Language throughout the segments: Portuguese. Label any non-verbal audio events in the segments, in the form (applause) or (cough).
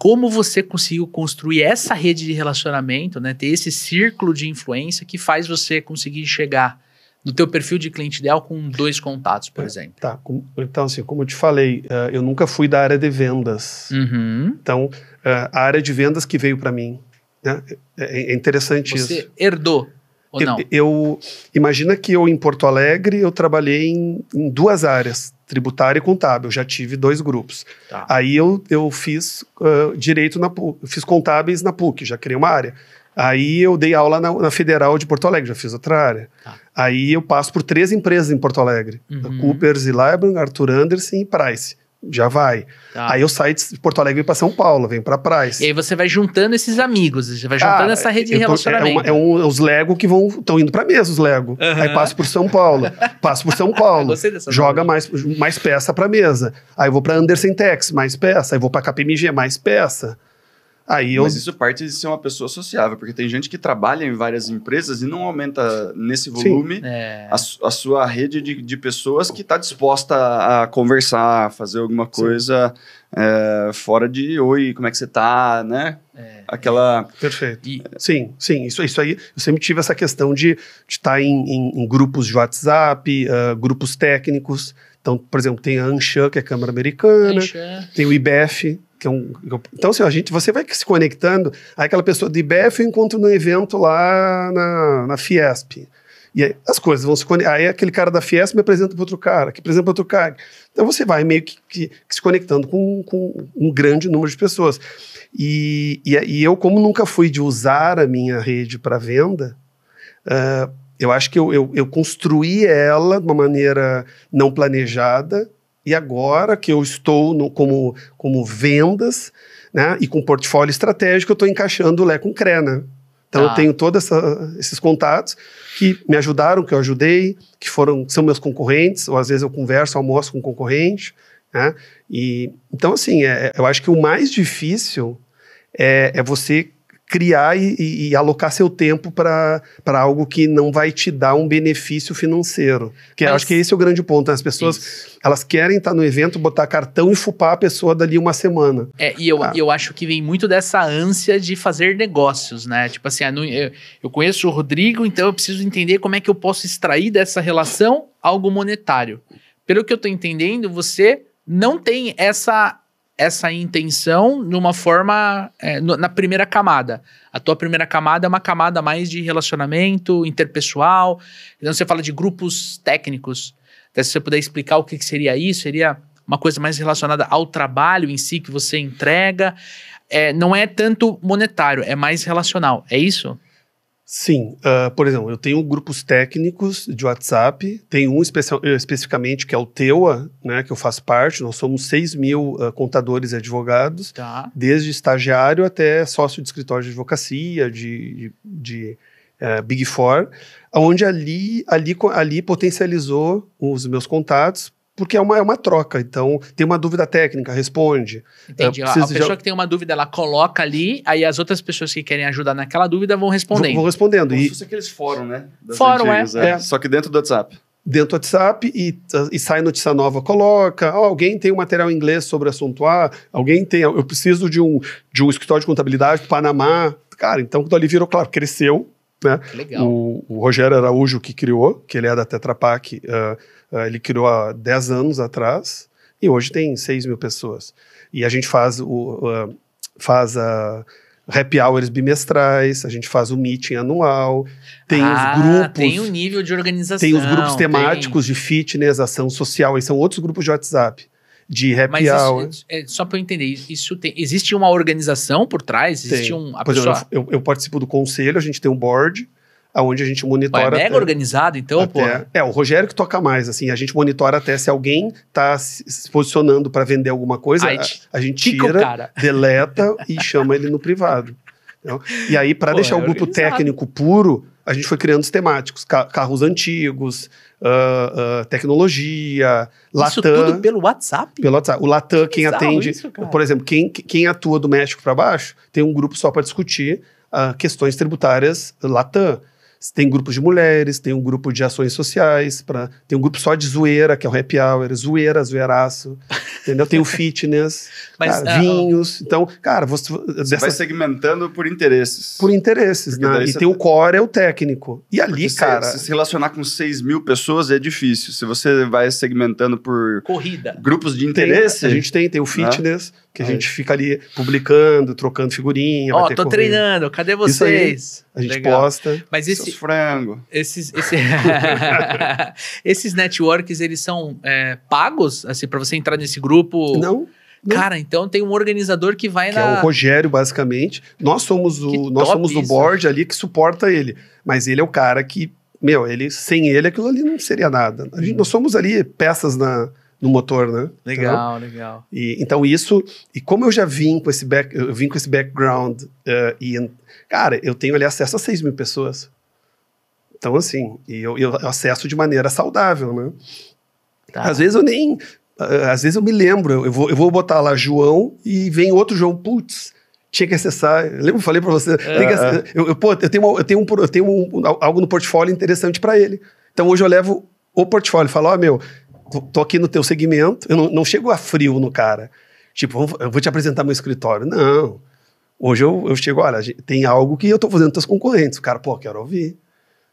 como você conseguiu construir essa rede de relacionamento, né? Ter esse círculo de influência que faz você conseguir chegar no teu perfil de cliente ideal com dois contatos, por é, exemplo. Tá. Então, assim, como eu te falei, uh, eu nunca fui da área de vendas. Uhum. Então, uh, a área de vendas que veio para mim. Né? É, é interessante você isso. Você herdou ou não? Eu, imagina que eu em Porto Alegre eu trabalhei em, em duas áreas, tributária e contábil. Eu já tive dois grupos. Tá. Aí eu, eu fiz uh, direito na PUC, fiz contábeis na PUC, já criei uma área. Aí eu dei aula na, na Federal de Porto Alegre, já fiz outra área. Tá. Aí eu passo por três empresas em Porto Alegre: uhum. Coopers e Libran, Arthur Anderson e Price já vai. Tá. Aí eu saí de Porto Alegre para São Paulo, venho para Praia. E aí você vai juntando esses amigos, você vai juntando ah, essa rede de é relacionamento. É, uma, é, os Lego que vão estão indo para mesa, os Lego. Uhum. Aí passo por São Paulo, passo por São (laughs) Paulo, joga mais, mais peça para mesa. Aí eu vou para Anderson Tex, mais peça. Aí vou para KPMG, mais peça. Aí eu... Mas isso parte de ser uma pessoa sociável, porque tem gente que trabalha em várias empresas e não aumenta nesse volume é. a, a, sua rede de, de pessoas que está disposta a conversar, a fazer alguma coisa é, fora de oi, como é que você está, né? É. Aquela. Perfeito. E... Sim, sim, isso, isso aí. Eu sempre tive essa questão de estar tá em, em, grupos de WhatsApp, uh, grupos técnicos. Então, por exemplo, tem a Anshan, que é a Câmara Americana, Anshan. tem o IBF, é que é um, então, assim, a gente, você vai se conectando. Aí aquela pessoa de IBF eu encontro no evento lá na, na Fiesp. E aí, as coisas vão se conectar. Aí aquele cara da Fiesp me apresenta para outro cara, que apresenta para outro cara. Então você vai meio que, que, que se conectando com, com, um grande número de pessoas. E, e, e, eu, como nunca fui de usar a minha rede para venda, uh, eu acho que eu, eu, eu construí ela de uma maneira não planejada, e agora que eu estou no, como, como vendas né, e com portfólio estratégico, eu estou encaixando o Lé com CRE, né? Então ah. eu tá. tenho todos esses contatos que me ajudaram, que eu ajudei, que foram são meus concorrentes, ou às vezes eu converso, almoço com um concorrente. Né? E, então, assim, é, é, eu acho que o mais difícil é, é você criar e, e, alocar seu tempo para algo que não vai te dar um benefício financeiro. Que Mas, acho que esse é o grande ponto. Né? As pessoas isso. elas querem estar no evento, botar cartão e fupar a pessoa dali uma semana. É, e eu, ah. eu acho que vem muito dessa ânsia de fazer negócios, né? Tipo assim, ah, eu conheço o Rodrigo, então eu preciso entender como é que eu posso extrair dessa relação algo monetário. Pelo que eu estou entendendo, você não tem essa essa intenção numa forma é, no, na primeira camada. A tua primeira camada é uma camada mais de relacionamento interpessoal. Então você fala de grupos técnicos. Até se você puder explicar o que, que seria isso, seria uma coisa mais relacionada ao trabalho em si que você entrega. É, não é tanto monetário, é mais relacional. É isso? Sim, uh, por exemplo, eu tenho grupos técnicos de WhatsApp, tem um eh, especificamente que é o Teua, né, que eu faço parte, nós somos 6 mil uh, contadores e advogados, tá. desde estagiário até sócio de escritório de advocacia, de, de, de uh, Big Four, onde ali, ali, ali potencializou os meus contatos porque é uma, é uma troca. Então, tem uma dúvida técnica, responde. Entendi. É, a pessoa já... que tem uma dúvida, ela coloca ali, aí as outras pessoas que querem ajudar naquela dúvida vão respondendo. Vão, respondendo. Como e... se fosse aqueles fórum, né? Das fórum, é. antigas, é. é. Só que dentro do WhatsApp dentro do WhatsApp e, e sai notícia nova, coloca, oh, alguém tem um material em inglês sobre assunto A, alguém tem, eu preciso de um, de um escritório de contabilidade do Panamá. Cara, então quando ali virou, claro, cresceu, né? Legal. O, o, Rogério Araújo que criou, que ele é da Tetra Pak, uh, uh, ele criou há 10 anos atrás e hoje tem 6 mil pessoas. E a gente faz, o, uh, faz a happy hours bimestrais, a gente faz o meeting anual, tem ah, os grupos. Tem o nível de organização. Tem os grupos temáticos tem. de fitness, ação social, e são outros grupos de WhatsApp de happy Mas hour. é, é só para eu entender, isso tem, existe uma organização por trás? Existe tem. um. A pois pessoa... eu, eu, participo do conselho, a gente tem um board. Onde a gente monitora. Pô, é mega até, organizado, então, até, pô. É, o Rogério que toca mais, assim. A gente monitora até se alguém está se posicionando para vender alguma coisa, Ai, a, a, gente tira, (laughs) deleta e chama ele no privado. E aí, para deixar é o grupo técnico puro, a gente foi criando os temáticos, ca carros antigos, uh, uh, tecnologia, isso Latam. Isso tudo pelo WhatsApp? Pelo WhatsApp. O Latam, que quem atende, isso, por exemplo, quem, quem atua do México para baixo, tem um grupo só para discutir uh, questões tributárias Latam. Tem grupos de mulheres, tem um grupo de ações sociais, pra, tem um grupo só de zoeira, que é o happy hour, zoeira, zoeiraço, (laughs) entendeu? Tem o fitness, Mas, cara, uh, vinhos. Ah, então, cara, você, você dessa, vai segmentando por interesses. Por interesses, Porque né? E tem tá... o core, é o técnico. E ali, Porque cara. Se, se relacionar com 6 mil pessoas é difícil. Se você vai segmentando por. Corrida. Grupos de interesse. Tem, a gente tem, tem o né? fitness. Né? que a gente fica ali publicando, trocando figurinha. Ó, oh, tô treinando, cadê vocês? Aí, a gente Legal. posta. Mas esse frango. Esses, esse, (laughs) esses networks eles são é, pagos assim para você entrar nesse grupo? Não. Não. Cara, então tem um organizador que vai que é na. É o Rogério, basicamente. Nós somos o, que nós somos isso. o board ali que suporta ele. Mas ele é o cara que, meu, ele sem ele aquilo ali não seria nada. Gente, uhum. nós somos ali peças na, no motor, né? Legal, então, legal. E, então isso, e como eu já vim com esse, back, eu vim com esse background, uh, e, cara, eu tenho ali acesso a 6 mil pessoas. Então, assim, e eu, eu acesso de maneira saudável, né? Tá. Às vezes eu nem. Eh, às vezes eu me lembro, eu vou, eu vou botar lá João e vem outro João, putz, tinha que acessar. Lembro, falei para você? É, Eu, eu, pô, eu tenho, uma, eu tenho, um, eu tenho um, algo no portfólio interessante para ele. Então hoje eu levo o portfólio, falo, ó, oh, meu, tô aqui no teu segmento, eu não, não chego a frio no cara. Tipo, eu vou te apresentar meu escritório. Não. Hoje eu, eu chego, olha, tem algo que eu tô fazendo com teus concorrentes. O cara, pô, quero ouvir.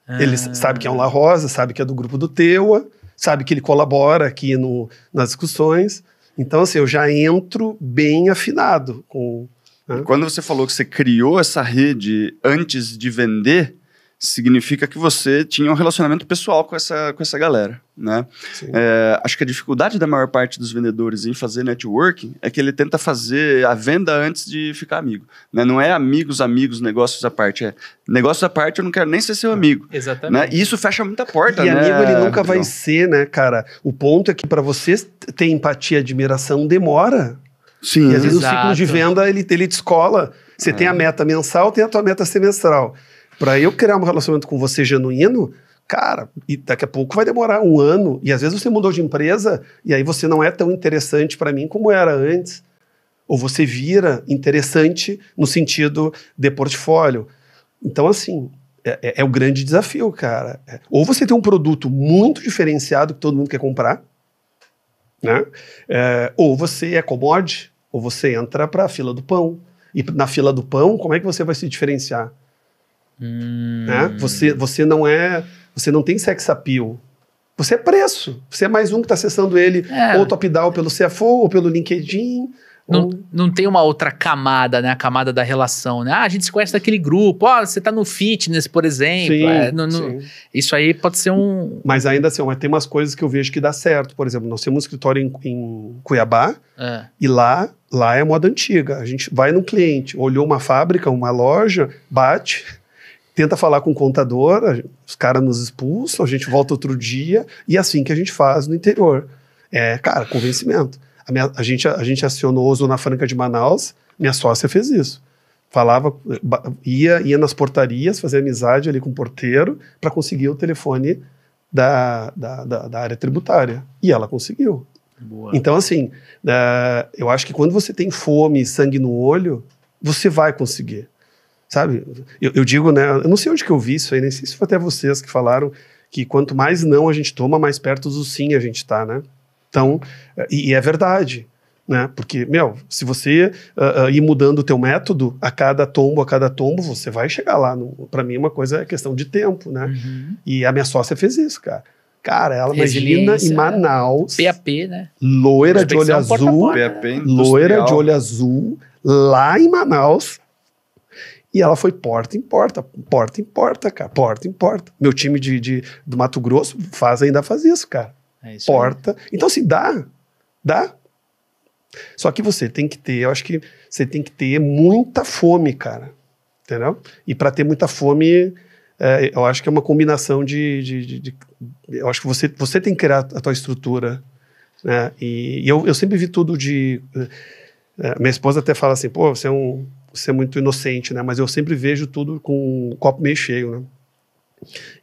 Ah. Ele sabe que é um La Rosa, sabe que é do grupo do Teua, sabe que ele colabora aqui no, nas discussões. Então, assim, eu já entro bem afinado com. Né? Quando você falou que você criou essa rede antes de vender, significa que você tinha um relacionamento pessoal com essa, com essa galera, né? É, acho que a dificuldade da maior parte dos vendedores em fazer networking é que ele tenta fazer a venda antes de ficar amigo, né? Não é amigos, amigos, negócios à parte, é negócios à parte eu não quero nem ser seu amigo. Né? Exatamente. Né? E isso fecha muita porta, e né? amigo ele nunca vai ser, né, cara? O ponto é que para você ter empatia e admiração demora. Sim. E às vezes o ciclo de venda ele, ele descola. Você é. tem a meta mensal, tem a tua meta semestral. Para eu criar um relacionamento com você genuíno, cara, e daqui a pouco vai demorar um ano, e às vezes você mudou de empresa, e aí você não é tão interessante para mim como era antes. Ou você vira interessante no sentido de portfólio. Então, assim, é, é, é o grande desafio, cara. É, ou você tem um produto muito diferenciado que todo mundo quer comprar, né? É, ou você é commodity, ou você entra para a fila do pão. E na fila do pão, como é que você vai se diferenciar? Hum. Né? Você, você não é. Você não tem sex appeal. Você é preço. Você é mais um que está acessando ele é. ou top down pelo CFO ou pelo LinkedIn. Não, não tem uma outra camada, né? A camada da relação, né? Ah, a gente se conhece daquele grupo. Ó, oh, ah, você está no fitness, por exemplo. Sim, é, no, no... Isso aí pode ser um... Mas ainda assim, tem umas coisas que eu vejo que dá certo. Por exemplo, nós temos um escritório em, em Cuiabá é. e lá, lá é moda antiga. A gente vai num cliente, olhou uma fábrica, uma loja, bate tenta falar com o contador, os caras nos expulsam, a gente volta outro dia, e é assim que a gente faz no interior. É, cara, convencimento. A, minha, a gente, a gente acionou a Zona Franca de Manaus, minha sócia fez isso. Falava, ia, ia nas portarias, fazia amizade ali com o porteiro para conseguir o telefone da, da, da, da, área tributária. E ela conseguiu. Boa. Então, assim, eh, eu acho que quando você tem fome e sangue no olho, você vai conseguir. Sabe? Eu, eu, digo, né? Eu não sei onde que eu vi isso aí, nem sei se foi até vocês que falaram que quanto mais não a gente toma, mais perto do sim a gente está, né? Então, eh, e, e, é verdade, né? Porque, meu, se você uh, uh, ir mudando o teu método a cada tombo, a cada tombo, você vai chegar lá. Para mim, uma coisa é questão de tempo, né? Uhum. E a minha sócia fez isso, cara. Cara, ela imagina em Manaus. PAP, né? Loira de olho azul. Porta né? loira de olho azul, lá em Manaus, e ela foi porta em porta, porta em porta, cara, porta em porta. Meu time de, de do Mato Grosso faz, ainda faz isso, cara. É isso porta. Aí. Então, assim, dá. Dá. Só que você tem que ter, eu acho que você tem que ter muita fome, cara. Entendeu? E para ter muita fome, é, eu acho que é uma combinação de, de, de, de. eu acho que você, você tem que criar a tua estrutura. Né? E, e eu, eu sempre vi tudo de. É, minha esposa até fala assim, pô, você é um ser muito inocente, né? Mas eu sempre vejo tudo com o copo meio cheio, né?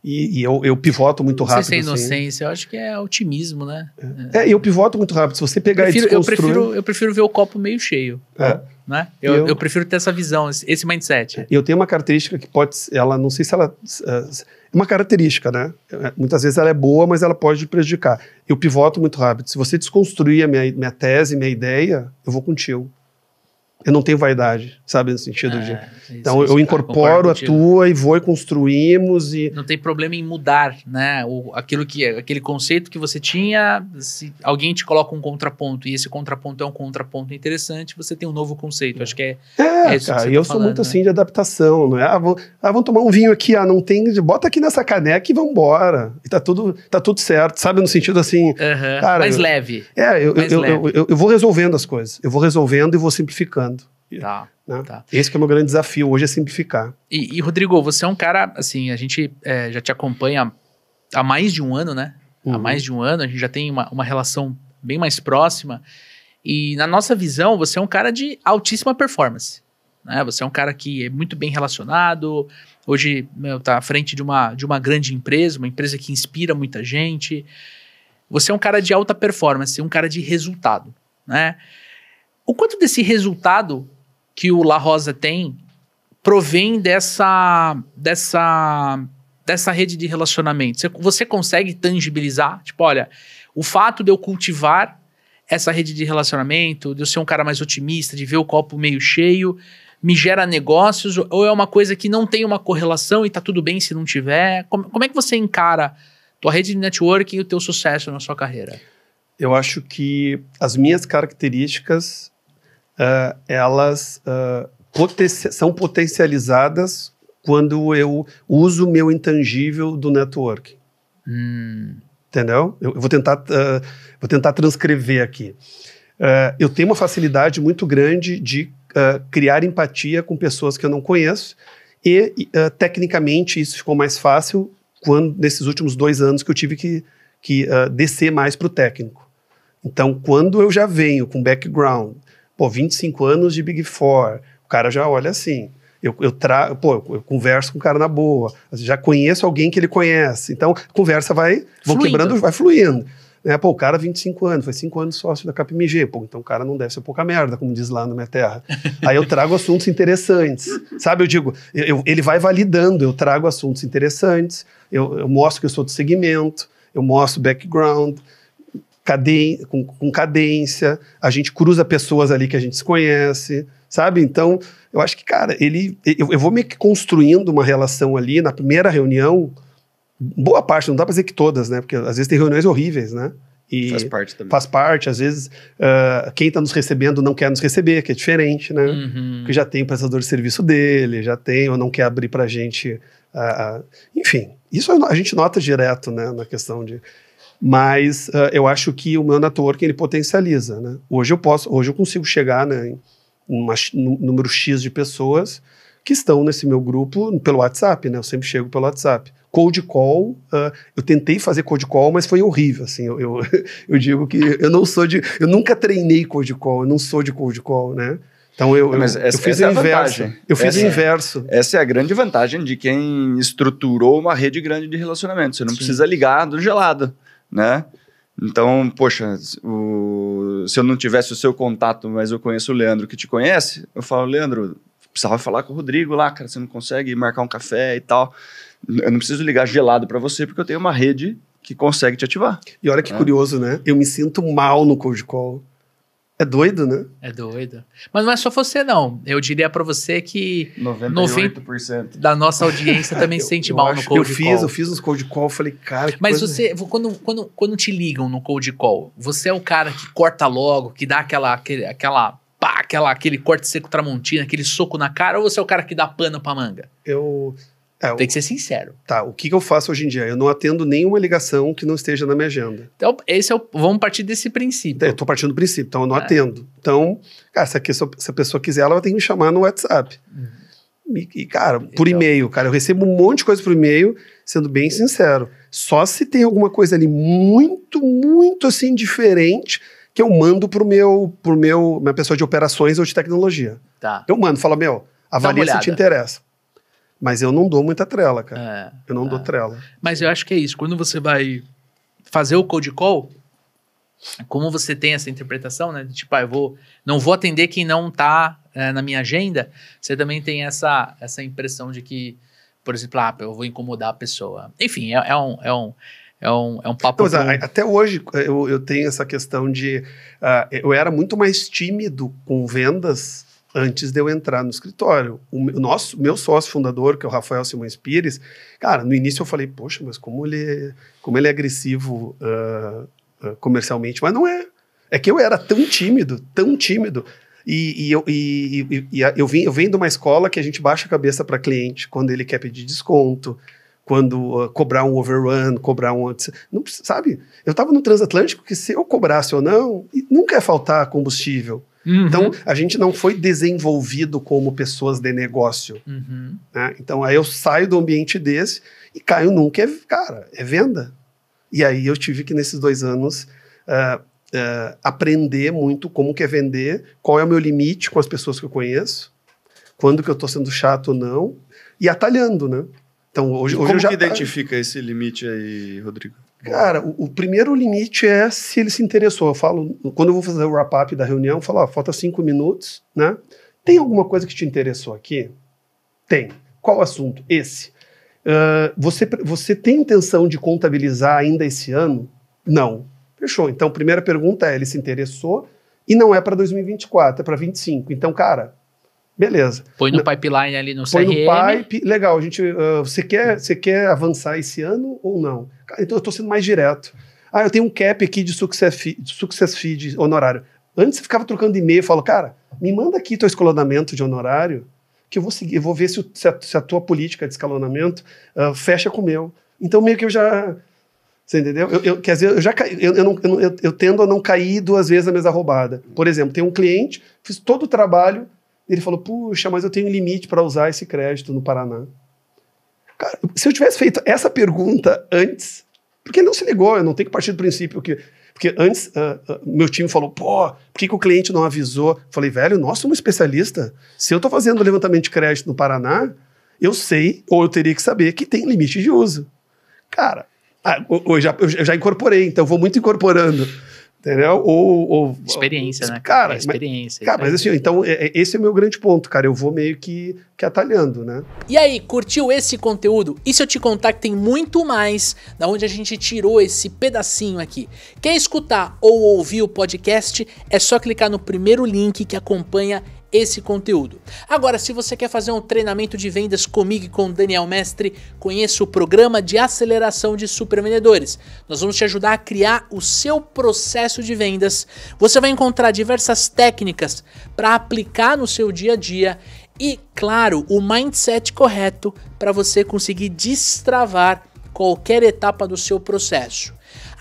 E, e eu, eu, pivoto muito rápido. Você se é assim. inocência, assim. eu acho que é otimismo, né? É, é eu pivoto muito rápido. Se você pegar eu prefiro, e eu prefiro, eu prefiro ver o copo meio cheio. É. Né? Eu, eu, eu, prefiro ter essa visão, esse mindset. Eu tenho uma característica que pode. Ela, não sei se ela. É, é uma característica, né? É, muitas vezes ela é boa, mas ela pode prejudicar. Eu pivoto muito rápido. Se você desconstruir a minha, minha tese, minha ideia, eu vou contigo. Eu não tenho vaidade, sabe, no sentido é, de. então isso, eu incorporo a tua e vou e construímos e. Não tem problema em mudar, né? O, aquilo que é, aquele conceito que você tinha, se alguém te coloca um contraponto e esse contraponto é um contraponto interessante, você tem um novo conceito. Acho que é. É, é isso cara, e tá eu tá sou falando, muito né? assim de adaptação, não é? Ah, vamos, ah, vamos tomar um vinho aqui, ah, não tem, bota aqui nessa caneca e vambora. E tá tudo, tá tudo certo, sabe, no sentido assim. Uh -huh, cara, mais eu, leve. É, eu, eu, leve. eu, eu vou resolvendo as coisas, eu vou resolvendo e vou simplificando. Tá, né? tá. Esse que é o meu grande desafio hoje é simplificar. E, e Rodrigo, você é um cara, assim, a gente é, já te acompanha há mais de um ano, né? Uhum. Há mais de um ano, a gente já tem uma, uma relação bem mais próxima. E na nossa visão, você é um cara de altíssima performance. Né? Você é um cara que é muito bem relacionado. Hoje está à frente de uma, de uma grande empresa, uma empresa que inspira muita gente. Você é um cara de alta performance, um cara de resultado. Né? O quanto desse resultado que o La Rosa tem provém dessa dessa dessa rede de relacionamento. Você, consegue tangibilizar, tipo, olha, o fato de eu cultivar essa rede de relacionamento, de eu ser um cara mais otimista, de ver o copo meio cheio, me gera negócios ou é uma coisa que não tem uma correlação e tá tudo bem se não tiver? Como, como é que você encara tua rede de networking e o teu sucesso na sua carreira? Eu acho que as minhas características uh, elas uh, são potencializadas quando eu uso o meu intangível do network. Hum. Entendeu? Eu, eu, vou, tentar, uh, vou tentar transcrever aqui. eu tenho uma facilidade muito grande de criar empatia com pessoas que eu não conheço e, tecnicamente, isso ficou mais fácil quando nesses últimos dois anos que eu tive que, que descer mais para o técnico. Então, quando eu já venho com background Pô, 25 anos de Big Four. O cara já olha assim. Eu, eu, tra... Pô, eu, converso com o cara na boa. Já conheço alguém que ele conhece. Então, a conversa vai vou quebrando, vai fluindo. Né? Pô, o cara 25 anos, foi 5 anos sócio da KPMG. Pô, então o cara não deve ser pouca merda, como diz lá na minha terra. (laughs) Aí eu trago assuntos interessantes. Sabe, eu digo, eu, ele vai validando, eu trago assuntos interessantes, eu, eu mostro que eu sou do segmento, eu mostro background caden com, com, cadência, a gente cruza pessoas ali que a gente se conhece, sabe? Então, eu acho que, cara, ele. Eu, eu vou me construindo uma relação ali na primeira reunião, boa parte, não dá pra dizer que todas, né? Porque às vezes tem reuniões horríveis, né? E faz parte também. Faz parte, às vezes, uh, quem está nos recebendo não quer nos receber, que é diferente, né? Uhum. Porque já tem o prestador de serviço dele, já tem, ou não quer abrir para gente. Uh, uh, enfim, isso a gente nota direto, né? Na questão de. Mas uh, eu acho que o meu networking ele potencializa, né? Hoje eu posso, hoje eu consigo chegar, né, em uma, num número X de pessoas que estão nesse meu grupo pelo WhatsApp, né? Eu sempre chego pelo WhatsApp. Cold call, uh, eu tentei fazer cold call, mas foi horrível, assim, eu, eu, (laughs) eu, digo que eu não sou de, eu nunca treinei cold call, eu não sou de cold call, né? Então eu, essa, eu fiz é o é inverso. Eu fiz essa, o é inverso. Essa é a grande vantagem de quem estruturou uma rede grande de relacionamento. Você não Sim. precisa ligar do gelado né? Então, poxa, o, se eu não tivesse o seu contato, mas eu conheço o Leandro que te conhece, eu falo, Leandro, precisava falar com o Rodrigo lá, cara, você não consegue marcar um café e tal. Eu não preciso ligar gelado para você, porque eu tenho uma rede que consegue te ativar. E olha que é. curioso, né? Eu me sinto mal no cold call. É doido, né? É doido. Mas não é só você, não. Eu diria para você que 98% da nossa audiência também se (laughs) sente eu, mal no cold eu fiz, call. Eu fiz uns cold call, falei, cara. Que Mas você, é? quando, quando, quando te ligam no cold call, você é o cara que corta logo, que dá aquela, aquele, aquela pá, aquela, aquele corte seco tramontina, aquele soco na cara, ou você é o cara que dá pano pra manga? Eu. É, Tem que ser sincero. Tá, o que, que eu faço hoje em dia? Eu não atendo nenhuma ligação que não esteja na minha agenda. Então, esse é o, vamos partir desse princípio. É, eu tô partindo do princípio, então eu não é. atendo. Então, cara, se a, pessoa, se a, pessoa, quiser, ela tem que me chamar no WhatsApp. Uhum. E, e, cara, por então. e-mail, cara, eu recebo um monte de coisa por e-mail, sendo bem sincero. Só se tem alguma coisa ali muito, muito assim, diferente que eu mando pro meu, pro meu, minha pessoa de operações ou de tecnologia. Tá. Eu mando, falo, meu, avalia se te interessa. Mas eu não dou muita trela, cara. É, eu não é. dou trela. Mas eu acho que é isso. Quando você vai fazer o code call, como você tem essa interpretação, né? De, tipo, ah, eu vou, não vou atender quem não tá é, na minha agenda. Você também tem essa, essa impressão de que, por exemplo, ah, eu vou incomodar a pessoa. Enfim, é, é um, é um é um, é um papo. com... Até hoje eu, eu tenho essa questão de. Uh, eu era muito mais tímido com vendas antes de eu entrar no escritório. O nosso, meu sócio fundador, que é o Rafael Simões Pires, cara, no início eu falei, poxa, mas como ele, como ele é agressivo uh, uh, comercialmente, mas não é. É que eu era tão tímido, tão tímido. E, e, eu, e, e, eu, vim, eu de uma escola que a gente baixa a cabeça para cliente quando ele quer pedir desconto, quando uh, cobrar um overrun, cobrar um. Não, sabe? Eu estava no transatlântico que se eu cobrasse ou não, nunca ia faltar combustível. Então, uhum. Então, a gente não foi desenvolvido como pessoas de negócio. Uhum. Né? Então, aí eu saio do ambiente desse e caio num que é, cara, é venda. E aí eu tive que, nesses dois anos, uh, uh, aprender muito como que é vender, qual é o meu limite com as pessoas que eu conheço, quando que eu estou sendo chato ou não, e atalhando, né? Então, hoje, hoje como eu já... que identifica esse limite aí, Rodrigo? Cara, o, o, primeiro limite é se ele se interessou. Eu falo, quando eu vou fazer o wrap-up da reunião, eu falo, ó, falta cinco minutos, né? Tem alguma coisa que te interessou aqui? Tem. Qual assunto? Esse. Uh, você, você tem intenção de contabilizar ainda esse ano? Não. Fechou. Então, primeira pergunta é: ele se interessou e não é para 2024, é para 25. Então, cara, Beleza. Põe no pipeline ali no CRM. Põe no pipe, legal. A gente, uh, você, quer, você quer avançar esse ano ou não? Então eu estou sendo mais direto. Ah, eu tenho um cap aqui de success feed, de success feed honorário. Antes você ficava trocando e-mail, falo, cara, me manda aqui teu escalonamento de honorário, que eu vou seguir, eu vou ver se, o, se, a, se, a, tua política de escalonamento uh, fecha com o meu. Então meio que eu já você entendeu? Eu, eu, quer dizer, eu já eu, eu, não, eu, eu, tendo a não cair duas vezes na mesma roubada. Por exemplo, tem um cliente, fiz todo o trabalho, ele falou: Puxa, mas eu tenho um limite para usar esse crédito no Paraná. Cara, se eu tivesse feito essa pergunta antes, porque ele não se ligou, eu não tenho que partir do princípio que. Porque antes, uh, uh, meu time falou, pô, por que, que o cliente não avisou? Falei, velho, nós somos especialista. Se eu estou fazendo levantamento de crédito no Paraná, eu sei, ou eu teria que saber, que tem limite de uso. Cara, eu ah, já, eu já incorporei, então vou muito incorporando. Entendeu? Ou, ou experiência, ou, né? Cara, é experiência. Mas, cara, mas então. assim, então é, é, esse é o meu grande ponto, cara. Eu vou meio que, que atalhando, né? E aí, curtiu esse conteúdo? E se eu te contar que tem muito mais da onde a gente tirou esse pedacinho aqui? Quer escutar ou ouvir o podcast? É só clicar no primeiro link que acompanha esse conteúdo. Agora, se você quer fazer um treinamento de vendas comigo e com Daniel Mestre, conheça o programa de aceleração de supervendedores. Nós vamos te ajudar a criar o seu processo de vendas. Você vai encontrar diversas técnicas para aplicar no seu dia a dia e, claro, o mindset correto para você conseguir destravar qualquer etapa do seu processo.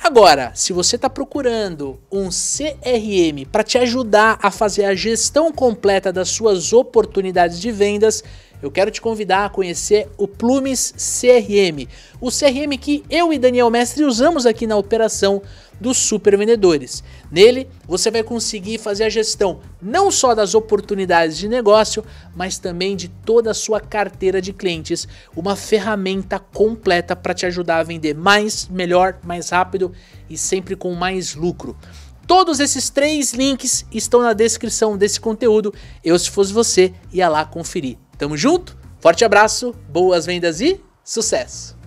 Agora, se você está procurando um CRM para te ajudar a fazer a gestão completa das suas oportunidades de vendas, eu quero te convidar a conhecer o Plumes CRM, o CRM que eu e Daniel Mestre usamos aqui na operação dos super vendedores. Nele, você vai conseguir fazer a gestão não só das oportunidades de negócio, mas também de toda a sua carteira de clientes, uma ferramenta completa para te ajudar a vender mais, melhor, mais rápido e sempre com mais lucro. Todos esses três links estão na descrição desse conteúdo. Eu, se fosse você, ia lá conferir. Tamo junto, forte abraço, boas vendas e sucesso!